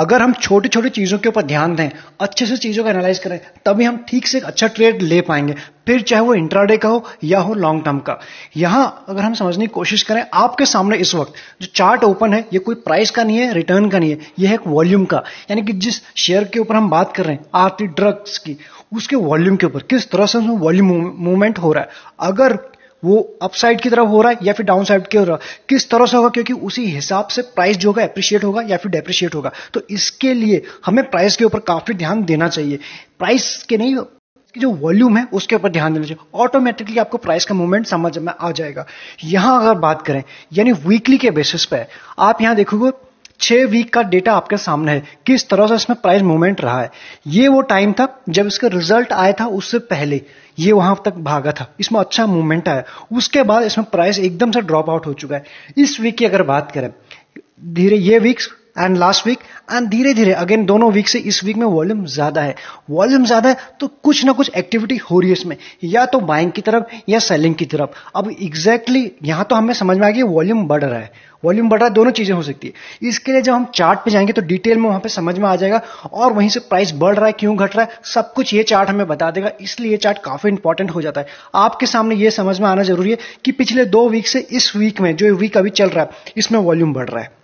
अगर हम छोटी छोटी चीज़ों के ऊपर ध्यान दें अच्छे से चीज़ों का एनालाइज करें तभी हम ठीक से एक अच्छा ट्रेड ले पाएंगे फिर चाहे वो इंट्राडे का हो या हो लॉन्ग टर्म का यहां अगर हम समझने की कोशिश करें आपके सामने इस वक्त जो चार्ट ओपन है ये कोई प्राइस का नहीं है रिटर्न का नहीं है ये है एक वॉल्यूम का यानी कि जिस शेयर के ऊपर हम बात कर रहे हैं आरती ड्रग्स की उसके वॉल्यूम के ऊपर किस तरह से वॉल्यूम मूवमेंट हो रहा है अगर वो अपसाइड की तरफ हो रहा है या फिर डाउन साइड की हो रहा है किस तरह से होगा क्योंकि उसी हिसाब से प्राइस जो होगा अप्रिशिएट होगा या फिर डेप्रिशिएट होगा तो इसके लिए हमें प्राइस के ऊपर काफी ध्यान देना चाहिए प्राइस के नहीं कि जो वॉल्यूम है उसके ऊपर ध्यान देना चाहिए ऑटोमेटिकली आपको प्राइस का मूवमेंट समझ में आ जाएगा यहां अगर बात करें यानी वीकली के बेसिस पे आप यहां देखोगे छह वीक का डेटा आपके सामने है किस तरह से इसमें प्राइस मूवमेंट रहा है ये वो टाइम था जब इसका रिजल्ट आया था उससे पहले ये वहां तक भागा था इसमें अच्छा मूवमेंट आया उसके बाद इसमें प्राइस एकदम से ड्रॉप आउट हो चुका है इस वीक की अगर बात करें धीरे ये weeks and last week and धीरे धीरे अगेन दोनों वीक से इस वीक में वॉल्यूम ज्यादा है वॉल्यूम ज्यादा है तो कुछ ना कुछ एक्टिविटी हो रही है इसमें या तो बाइंग की तरफ या सेलिंग की तरफ अब एग्जैक्टली exactly यहां तो हमें समझ में आ गया वॉल्यूम बढ़ रहा है वॉल्यूम बढ़ रहा है दोनों चीजें हो सकती है इसके लिए जब हम चार्ट पे जाएंगे तो डिटेल में वहां पे समझ में आ जाएगा और वहीं से प्राइस बढ़ रहा है क्यों घट रहा है सब कुछ ये चार्ट हमें बता देगा इसलिए ये चार्ट काफी इंपॉर्टेंट हो जाता है आपके सामने ये समझ में आना जरूरी है कि पिछले दो वीक से इस वीक में जो वीक अभी चल रहा है इसमें वॉल्यूम बढ़ रहा है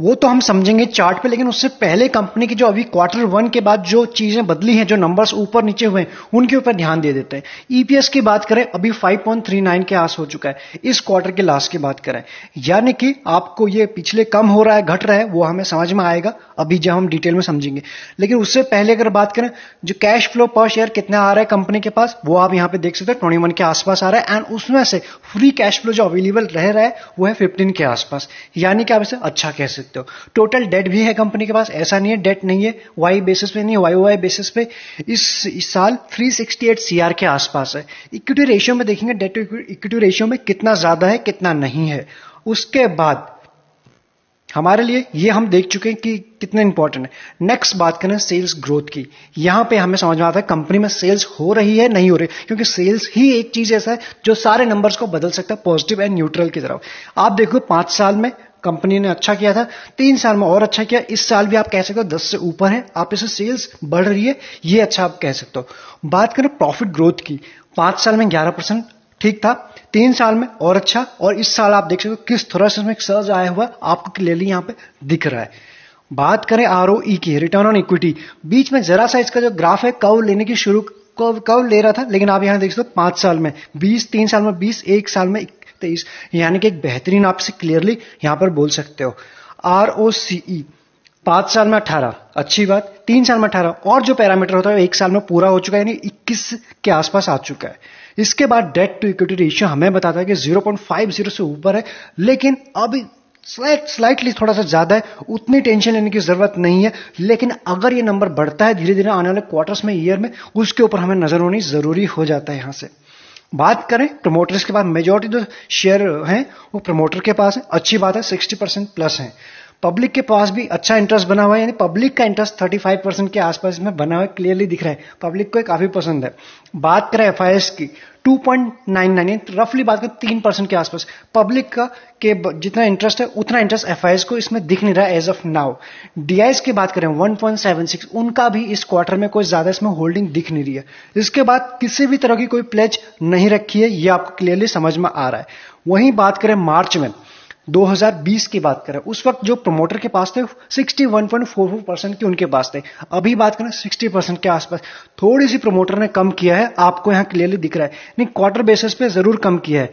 वो तो हम समझेंगे चार्ट पे लेकिन उससे पहले कंपनी की जो अभी क्वार्टर वन के बाद जो चीजें बदली हैं जो नंबर्स ऊपर नीचे हुए हैं उनके ऊपर ध्यान दे देते हैं ईपीएस e की बात करें अभी 5.39 के आस हो चुका है इस क्वार्टर के लास्ट की बात करें यानी कि आपको ये पिछले कम हो रहा है घट रहा है वो हमें समझ में आएगा अभी जब हम डिटेल में समझेंगे लेकिन उससे पहले अगर बात करें जो कैश फ्लो पर शेयर कितना आ रहा है कंपनी के पास वो आप यहाँ पे देख सकते हो ट्वेंटी वन के आसपास आ रहा है एंड उसमें से फ्री कैश फ्लो जो अवेलेबल रह रहा है वो है फिफ्टीन के आसपास यानी कि आप इसे अच्छा कह सकते सकते हो टोटल डेट भी है कंपनी के पास ऐसा नहीं है डेट नहीं है वाई बेसिस पे नहीं वाई वाई बेसिस पे इस, इस साल 368 सीआर के आसपास है इक्विटी रेशियो में देखेंगे डेट टू इक्विटी रेशियो में कितना ज्यादा है कितना नहीं है उसके बाद हमारे लिए ये हम देख चुके हैं कि कितने इंपॉर्टेंट है नेक्स्ट बात करें सेल्स ग्रोथ की यहां पे हमें समझ में आता है कंपनी में सेल्स हो रही है नहीं हो रही क्योंकि सेल्स ही एक चीज ऐसा है जो सारे नंबर्स को बदल सकता है पॉजिटिव एंड न्यूट्रल की तरफ आप देखो पांच साल में कंपनी ने अच्छा किया था तीन साल में और अच्छा किया इस साल भी आप कह सकते हो दस से ऊपर है आप इसे सेल्स बढ़ रही है ये अच्छा आप कह सकते हो बात करें प्रॉफिट ग्रोथ की पांच साल में ग्यारह परसेंट ठीक था तीन साल में और अच्छा और इस साल आप देख सकते हो किस तरह से सर्ज आया हुआ आपको क्लियरली यहां पे दिख रहा है बात करें आर e की रिटर्न ऑन इक्विटी बीच में जरा सा इसका जो ग्राफ है कव लेने की शुरू कव कव ले रहा था लेकिन आप यहां देख सकते हो पांच साल में बीस तीन साल में बीस एक साल में तेईस यानी कि एक बेहतरीन आपसे क्लियरली यहां पर बोल सकते हो आर ओ सी ई पांच साल में अठारह अच्छी बात तीन साल में अठारह और जो पैरामीटर होता है वो एक साल में पूरा हो चुका है यानी इक्कीस के आसपास आ चुका है इसके बाद डेट टू इक्विटी रेशियो हमें बताता है कि जीरो पॉइंट फाइव जीरो से ऊपर है लेकिन अब स्लाइट स्लाइटली थोड़ा सा ज्यादा है उतनी टेंशन लेने की जरूरत नहीं है लेकिन अगर ये नंबर बढ़ता है धीरे धीरे आने वाले क्वार्टर्स में ईयर में उसके ऊपर हमें नजर होनी जरूरी हो जाता है यहां से बात करें प्रमोटर्स के बाद मेजोरिटी जो शेयर हैं वो प्रमोटर के पास है अच्छी बात है सिक्सटी परसेंट प्लस है पब्लिक के पास भी अच्छा इंटरेस्ट बना हुआ है यानी पब्लिक का इंटरेस्ट 35 परसेंट के आसपास में बना हुआ है क्लियरली दिख रहा है पब्लिक को काफ़ी पसंद है बात करें एफ की 2.99 रफली बात करें तीन परसेंट के आसपास पब्लिक का के जितना इंटरेस्ट है उतना इंटरेस्ट एफ को इसमें दिख नहीं रहा एज ऑफ नाउ डी की बात करें 1.76 उनका भी इस क्वार्टर में कोई ज्यादा इसमें होल्डिंग दिख नहीं रही है इसके बाद किसी भी तरह की कोई प्लेज नहीं रखी है ये आपको क्लियरली समझ में आ रहा है वहीं बात करें मार्च में 2020 की बात करें उस वक्त जो प्रमोटर के पास थे 61.44 परसेंट के उनके पास थे अभी बात करें 60 परसेंट के आसपास थोड़ी सी प्रमोटर ने कम किया है आपको यहाँ क्लियरली दिख रहा है नहीं क्वार्टर बेसिस पे जरूर कम किया है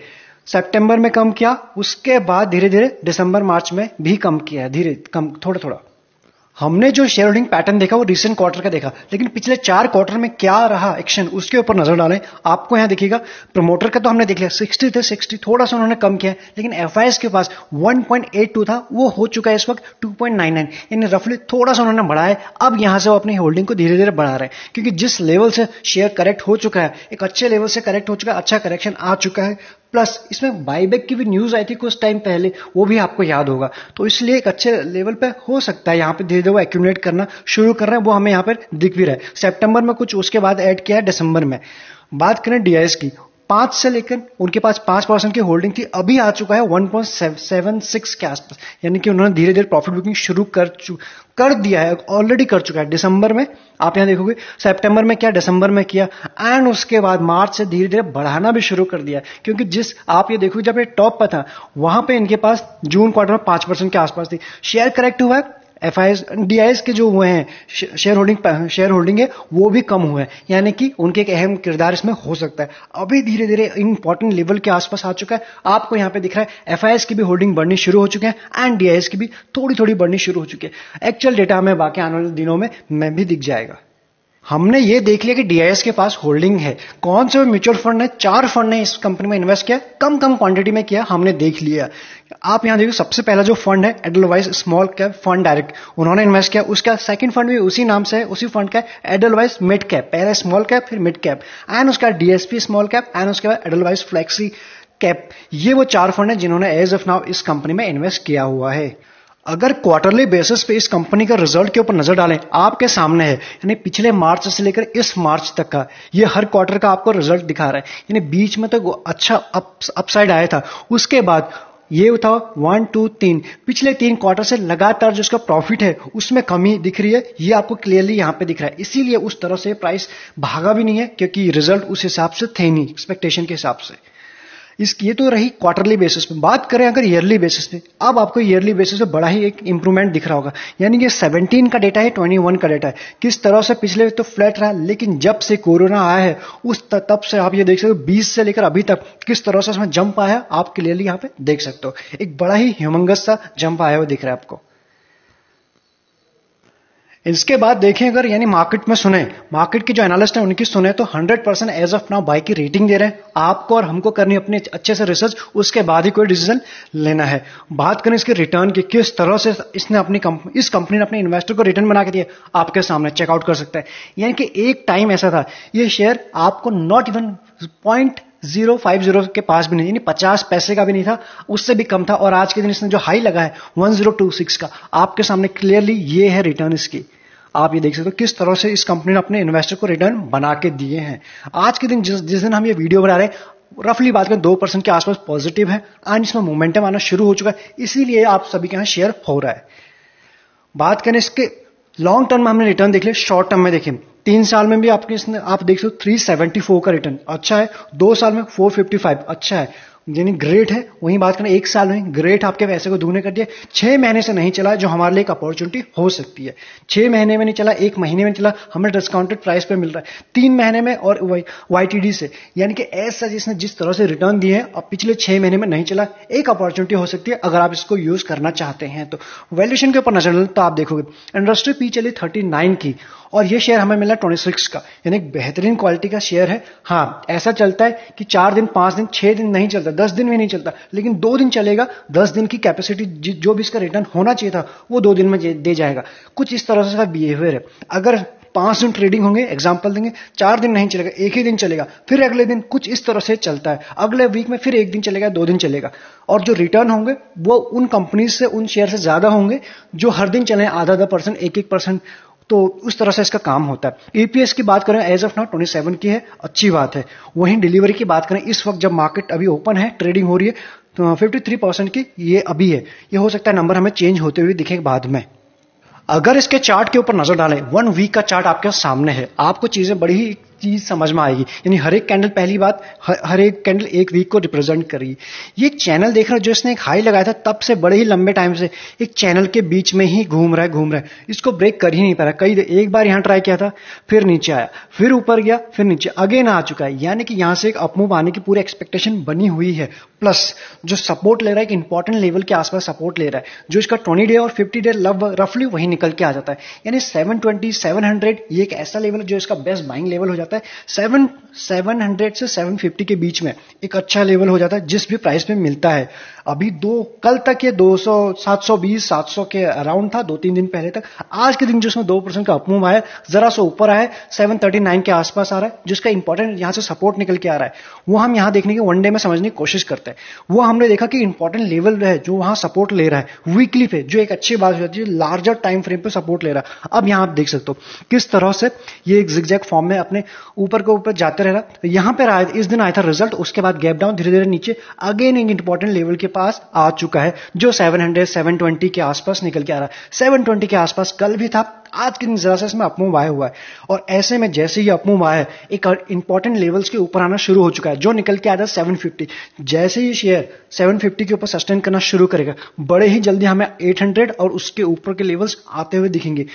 सितंबर में कम किया उसके बाद धीरे धीरे दिसंबर मार्च में भी कम किया है धीरे कम थोड़ा थोड़ा हमने जो शेयर होल्डिंग पैटर्न देखा वो रिसेंट क्वार्टर का देखा लेकिन पिछले चार क्वार्टर में क्या रहा एक्शन उसके ऊपर नजर डालें आपको यहां देखिएगा प्रमोटर का तो हमने देख लिया 60 थे 60 थोड़ा सा उन्होंने कम किया लेकिन एफ के पास 1.82 था वो हो चुका है इस वक्त 2.99 यानी रफली थोड़ा सा उन्होंने बढ़ाया अब यहां से वो अपनी होल्डिंग को धीरे धीरे बढ़ा रहे हैं क्योंकि जिस लेवल से शेयर करेक्ट हो चुका है एक अच्छे लेवल से करेक्ट हो चुका है अच्छा करेक्शन आ चुका है प्लस इसमें बाईबैक की भी न्यूज़ आई थी कुछ टाइम पहले वो भी आपको याद होगा तो इसलिए एक अच्छे लेवल पर हो सकता है यहाँ पे धीरे धीरे वो एक्यूमुलेट करना शुरू कर रहे हैं वो हमें यहाँ पर दिख भी रहा है सेप्टेम्बर में कुछ उसके बाद एड किया है दिसंबर में बात करें डीआईएस की पांच से लेकर उनके पास पांच परसेंट की होल्डिंग थी अभी आ चुका है वन पॉइंट सेवन सिक्स के आसपास यानी कि उन्होंने धीरे धीरे प्रॉफिट बुकिंग शुरू कर कर दिया है ऑलरेडी कर चुका है दिसंबर में आप यहां देखोगे सितंबर में क्या दिसंबर में किया एंड उसके बाद मार्च से धीरे धीरे बढ़ाना भी शुरू कर दिया क्योंकि जिस आप ये देखोगे जब ये टॉप पर था वहां पे इनके पास जून क्वार्टर में पांच परसेंट के आसपास थी शेयर करेक्ट हुआ है एफ आई एस के जो हुए हैं शेयर होल्डिंग शेयर होल्डिंग है वो भी कम हुए हैं यानी कि उनके एक अहम किरदार इसमें हो सकता है अभी धीरे धीरे इंपॉर्टेंट लेवल के आसपास आ चुका है आपको यहां पे दिख रहा है एफ की भी होल्डिंग बढ़नी शुरू हो चुके हैं एंड डी की भी थोड़ी थोड़ी बढ़नी शुरू हो चुकी है एक्चुअल डेटा हमें बाकी आने वाले दिनों में, मैं भी दिख जाएगा हमने ये देख लिया कि डीआईएस के पास होल्डिंग है कौन से म्यूचुअल फंड है चार फंड ने इस कंपनी में इन्वेस्ट किया कम कम क्वांटिटी में किया हमने देख लिया आप यहां देखिए सबसे पहला जो फंड है Edelweiss small cap fund direct उन्होंने इन्वेस्ट किया उसका सेकंड फंड भी उसी नाम से है उसी फंड का एडलवाइज मिड कैप पहले स्मॉल कैप फिर मिड कैप एंड उसका डीएसपी स्मॉल कैप एंड उसके बाद एडलवाइज फ्लेक्सी कैप ये वो चार फंड है जिन्होंने एज ऑफ नाउ इस कंपनी में इन्वेस्ट किया हुआ है अगर क्वार्टरली बेसिस पे इस कंपनी का रिजल्ट के ऊपर नजर डालें आपके सामने है यानी पिछले मार्च से लेकर इस मार्च तक का ये हर क्वार्टर का आपको रिजल्ट दिखा रहा है यानी बीच में तो अच्छा अप, अपसाइड आया था उसके बाद ये था वन टू तीन पिछले तीन क्वार्टर से लगातार जो उसका प्रॉफिट है उसमें कमी दिख रही है ये आपको क्लियरली यहाँ पे दिख रहा है इसीलिए उस तरह से प्राइस भागा भी नहीं है क्योंकि रिजल्ट उस हिसाब से थे नहीं एक्सपेक्टेशन के हिसाब से इस ये तो रही क्वार्टरली बेसिस पे बात करें अगर ईयरली बेसिस पे अब आपको ईयरली बेसिस पे बड़ा ही एक इंप्रूवमेंट दिख रहा होगा यानी कि 17 का डेटा है 21 का डेटा है किस तरह से पिछले तो फ्लैट रहा लेकिन जब से कोरोना आया है उस तब से आप ये देख सकते हो बीस से लेकर अभी तक किस तरह से उसमें जंप आया आप क्लियरली यहाँ पे देख सकते हो एक बड़ा ही ह्यूमंगस सा जंप आया हुआ दिख रहा है आपको इसके बाद देखें अगर यानी मार्केट में सुने मार्केट की जो एनालिस्ट है उनकी सुने तो 100 percent as of now buy की रेटिंग दे रहे हैं आपको और हमको करनी अपने अच्छे से रिसर्च उसके बाद ही कोई डिसीजन लेना है बात करें इसके रिटर्न की किस तरह से इसने अपनी इस कंपनी ने अपने इन्वेस्टर को रिटर्न बना के दिया आपके सामने चेकआउट कर सकता है यानी कि एक टाइम ऐसा था ये शेयर आपको not even point zero five zero के पास भी नहीं यानी पचास पैसे का भी नहीं था उससे भी कम था और आज के दिन इसने जो हाई लगा है वन जीरो टू सिक्स का आपके सामने क्लियरली ये है रिटर्न इसकी आप ये देख सकते हो किस तरह से इस कंपनी ने अपने इन्वेस्टर को रिटर्न बना के दिए हैं आज के दिन जिस जिस दिन हम ये वीडियो बना रहे हैं रफली बात करें दो परसेंट के आसपास पॉजिटिव है एंड इसमें मोमेंटम आना शुरू हो चुका है इसीलिए आप सभी के यहां शेयर हो रहा है बात करें इसके लॉन्ग टर्म में हमने रिटर्न देख लिया शॉर्ट टर्म में देखें तीन साल में भी आपके इसने आप देख सकते हो थ्री सेवेंटी फोर का रिटर्न अच्छा है दो साल में फोर फिफ्टी फाइव अच्छा है जिन्हें ग्रेट है वही बात करें एक साल हुई ग्रेट आपके पैसे को दूने कर दिया छह महीने से नहीं चला जो हमारे लिए एक अपॉर्चुनिटी हो सकती है छह महीने में नहीं चला एक महीने में चला हमें डिस्काउंटेड प्राइस पे मिल रहा है तीन महीने में और वाई से यानी कि ऐसा जिसने जिस तरह से रिटर्न दिए हैं अब पिछले छह महीने में नहीं चला एक अपॉर्चुनिटी हो सकती है अगर आप इसको यूज करना चाहते हैं तो वैल्यूशन के ऊपर नजर डाल तो आप देखोगे इंडस्ट्री पी चली थर्टी नाइन की और ये शेयर हमें मिला ट्वेंटी सिक्स का यानी बेहतरीन क्वालिटी का शेयर है हाँ ऐसा चलता है कि चार दिन पांच दिन छह दिन नहीं चलता दस दिन भी नहीं चलता लेकिन दो दिन चलेगा दस दिन की कैपेसिटी जो भी इसका रिटर्न होना चाहिए था वो दो दिन में दे जाएगा कुछ इस तरह से इसका बिहेवियर है अगर पांच दिन ट्रेडिंग होंगे एग्जाम्पल देंगे चार दिन नहीं चलेगा एक ही दिन चलेगा फिर अगले दिन कुछ इस तरह से चलता है अगले वीक में फिर एक दिन चलेगा दो दिन चलेगा और जो रिटर्न होंगे वो उन कंपनीज से उन शेयर से ज्यादा होंगे जो हर दिन चले आधा आधा परसेंट एक एक परसेंट तो उस तरह से इसका काम होता है ईपीएस की बात करें as of now twenty seven की है अच्छी बात है वहीं डिलीवरी की बात करें इस वक्त जब मार्केट अभी ओपन है ट्रेडिंग हो रही है तो फिफ्टी थ्री परसेंट की ये अभी है ये हो सकता है नंबर हमें चेंज होते हुए दिखे बाद में अगर इसके चार्ट के ऊपर नजर डालें वन वीक का चार्ट आपके सामने है आपको चीजें बड़ी ही चीज़ समझ में आएगी यानी हर एक कैंडल पहली बात हर एक कैंडल एक वीक को रिप्रेजेंट करी ये चैनल देख रहा है जो इसने एक हाई लगाया था तब से बड़े ही लंबे टाइम से एक चैनल के बीच में ही घूम रहा है घूम रहा है इसको ब्रेक कर ही नहीं पा रहा कई एक बार यहां ट्राई किया था फिर नीचे आया फिर ऊपर गया फिर नीचे अगेन आ चुका है यानी कि यहां से एक अपमूव आने की पूरी एक्सपेक्टेशन बनी हुई है प्लस जो सपोर्ट ले रहा है एक इंपॉर्टेंट लेवल के आसपास सपोर्ट ले रहा है जो इसका ट्वेंटी डे और फिफ्टी डे लव रफली वही निकल के आ जाता है यानी सेवन ट्वेंटी सेवन हंड्रेड ये एक ऐसा लेवल जो इसका बेस्ट बाइंग लेवल हो जाता है जाता है सेवन सेवन हंड्रेड से सेवन फिफ्टी के बीच में एक अच्छा लेवल हो जाता है जिस भी प्राइस में मिलता है अभी दो कल तक ये 200 720 700 के अराउंड था दो तीन दिन पहले तक आज के दिन उसमें दो परसेंट का अपमूव आया जरा सा ऊपर आया 739 के आसपास आ रहा है जिसका इंपॉर्टेंट यहां से सपोर्ट निकल के आ रहा है वो हम यहां देखने के वन डे में समझने की कोशिश करते हैं वो हमने देखा कि इंपॉर्टेंट लेवल है जो वहां सपोर्ट ले रहा है वीकली पे जो एक अच्छी बात होती है लार्जर टाइम फ्रेम पे सपोर्ट ले रहा है अब यहां आप देख सकते हो किस तरह से ये एक जिगजैक फॉर्म में अपने ऊपर के ऊपर जाते रह रहा यहां पर आया इस दिन आया था रिजल्ट उसके बाद गैप डाउन धीरे धीरे नीचे अगेन एक इंपॉर्टेंट लेवल के पास आ चुका है जो 700 720 के आसपास निकल के आ रहा है 720 के आसपास कल भी था आज के दिन जरा सा इसमें अपमूव आया हुआ है और ऐसे में जैसे ही अपमूव आया है एक इंपॉर्टेंट लेवल्स के ऊपर आना शुरू हो चुका है जो निकल के आ रहा है 750 जैसे ही शेयर 750 के ऊपर सस्टेन करना शुरू करेगा बड़े ही जल्दी हमें 800 और उसके ऊपर के लेवल्स आते हुए दिखेंगे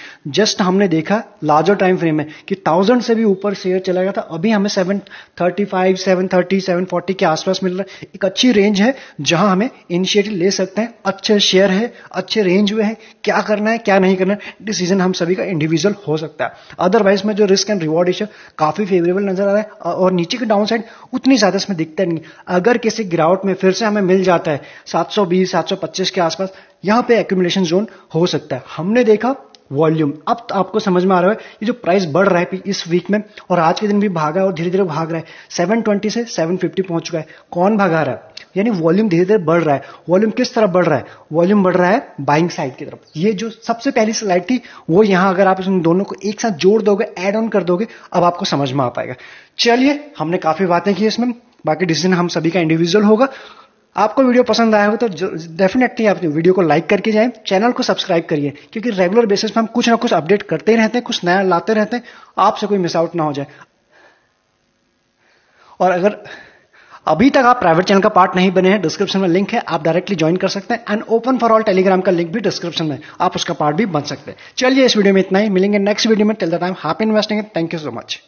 जस्ट हमने देखा लार्जर टाइम फ्रेम में कि थाउजेंड से भी ऊपर शेयर चला गया था अभी हमें seven thirty five seven thirty seven forty के आसपास मिल रहा है एक अच्छी रेंज है जहां हमें इनिशिएटिव ले सकते हैं अच्छे शेयर है अच्छे रेंज हुए हैं क्या करना है क्या नहीं करना है डिसीजन हम सभी सभी का इंडिविजुअल हो सकता है अदरवाइज में जो रिस्क एंड रिवॉर्ड इशू काफी फेवरेबल नजर आ रहा है और नीचे की डाउन साइड उतनी ज्यादा इसमें दिखता नहीं अगर किसी गिरावट में फिर से हमें मिल जाता है सात सौ के आसपास यहां पे एक्यूमुलेशन जोन हो सकता है हमने देखा वॉल्यूम अब तो आपको समझ में आ रहा है ये जो प्राइस बढ़ रहा है इस वीक में और आज के दिन भी भागा है और धीरे धीरे भाग रहा है 720 से 750 पहुंच चुका है कौन भागा रहा है यानी वॉल्यूम धीरे धीरे बढ़ रहा है वॉल्यूम किस तरफ बढ़ रहा है वॉल्यूम बढ़ रहा है बाइंग साइड की तरफ ये जो सबसे पहली स्लाइड थी वो यहां अगर आप इन दोनों को एक साथ जोड़ दोगे एड ऑन कर दोगे अब आपको समझ में आ पाएगा चलिए हमने काफी बातें की इसमें बाकी डिसीजन हम सभी का इंडिविजुअल होगा आपको वीडियो पसंद आया हो तो डेफिनेटली आप वीडियो को लाइक करके जाएं चैनल को सब्सक्राइब करिए क्योंकि रेगुलर बेसिस पर हम कुछ ना कुछ अपडेट करते रहते हैं कुछ नया लाते रहते हैं आपसे कोई मिस आउट ना हो जाए और अगर अभी तक आप प्राइवेट चैनल का पार्ट नहीं बने हैं डिस्क्रिप्शन में लिंक है आप डायरेक्टली ज्वाइन कर सकते हैं and open for all Telegram का लिंक भी डिस्क्रिप्शन में आप उसका पार्ट भी बन सकते हैं चलिए इस वीडियो में इतना ही मिलेंगे नेक्स्ट वीडियो में till the time happy investing thank you so much